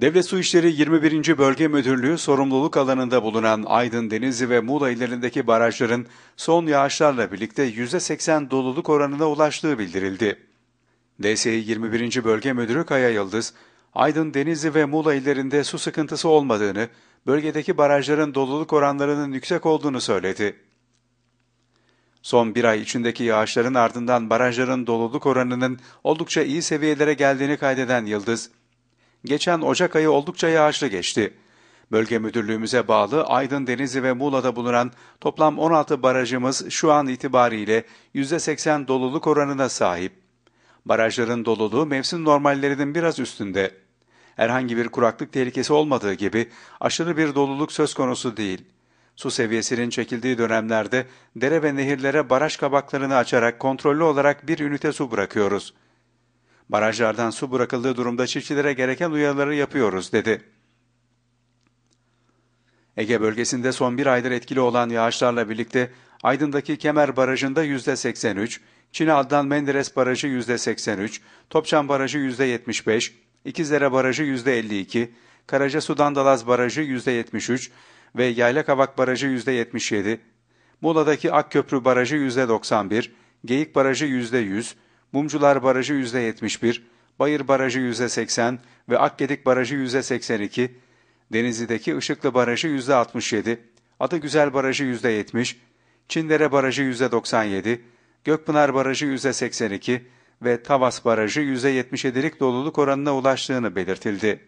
Devlet Su İşleri 21. Bölge Müdürlüğü sorumluluk alanında bulunan Aydın, Denizi ve Muğla ilerindeki barajların son yağışlarla birlikte %80 doluluk oranına ulaştığı bildirildi. DSİ 21. Bölge Müdürü Kaya Yıldız, Aydın, Denizi ve Muğla ilerinde su sıkıntısı olmadığını, bölgedeki barajların doluluk oranlarının yüksek olduğunu söyledi. Son bir ay içindeki yağışların ardından barajların doluluk oranının oldukça iyi seviyelere geldiğini kaydeden Yıldız, geçen Ocak ayı oldukça yağışlı geçti. Bölge müdürlüğümüze bağlı Aydın, Denizi ve Muğla'da bulunan toplam 16 barajımız şu an itibariyle %80 doluluk oranına sahip. Barajların doluluğu mevsim normallerinin biraz üstünde. Herhangi bir kuraklık tehlikesi olmadığı gibi aşırı bir doluluk söz konusu değil. Su seviyesinin çekildiği dönemlerde dere ve nehirlere baraj kabaklarını açarak kontrollü olarak bir ünite su bırakıyoruz.'' Barajlardan su bırakıldığı durumda çiftçilere gereken uyarıları yapıyoruz dedi. Ege bölgesinde son bir aydır etkili olan yağışlarla birlikte Aydın'daki Kemer Barajı'nda %83, Çin'e Adnan Menderes Barajı %83, Topçan Barajı %75, İkizdere Barajı %52, Karaca Sudan Dalaz Barajı %73 ve Yaylakavak Barajı %77, Muğla'daki Akköprü Barajı %91, Geyik Barajı %100, Mumcular Barajı %71, Bayır Barajı %80 ve Akgedik Barajı %82, Denizli'deki Işıklı Barajı %67, Adıgüzel Barajı %70, Çindere Barajı %97, Gökpınar Barajı %82 ve Tavas Barajı %77'lik doluluk oranına ulaştığını belirtildi.